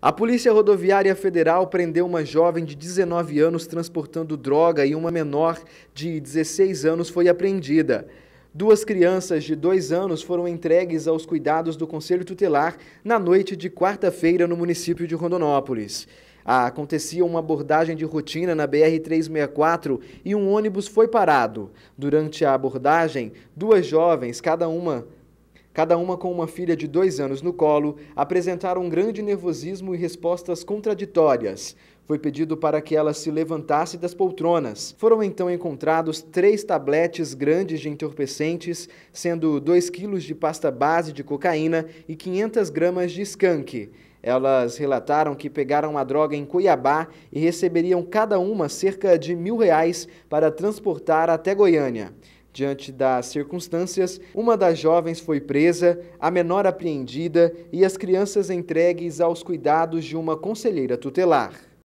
A Polícia Rodoviária Federal prendeu uma jovem de 19 anos transportando droga e uma menor de 16 anos foi apreendida. Duas crianças de dois anos foram entregues aos cuidados do Conselho Tutelar na noite de quarta-feira no município de Rondonópolis. Ah, acontecia uma abordagem de rotina na BR-364 e um ônibus foi parado. Durante a abordagem, duas jovens, cada uma cada uma com uma filha de dois anos no colo, apresentaram um grande nervosismo e respostas contraditórias. Foi pedido para que ela se levantasse das poltronas. Foram então encontrados três tabletes grandes de entorpecentes, sendo 2 quilos de pasta base de cocaína e 500 gramas de skunk. Elas relataram que pegaram a droga em Cuiabá e receberiam cada uma cerca de mil reais para transportar até Goiânia. Diante das circunstâncias, uma das jovens foi presa, a menor apreendida e as crianças entregues aos cuidados de uma conselheira tutelar.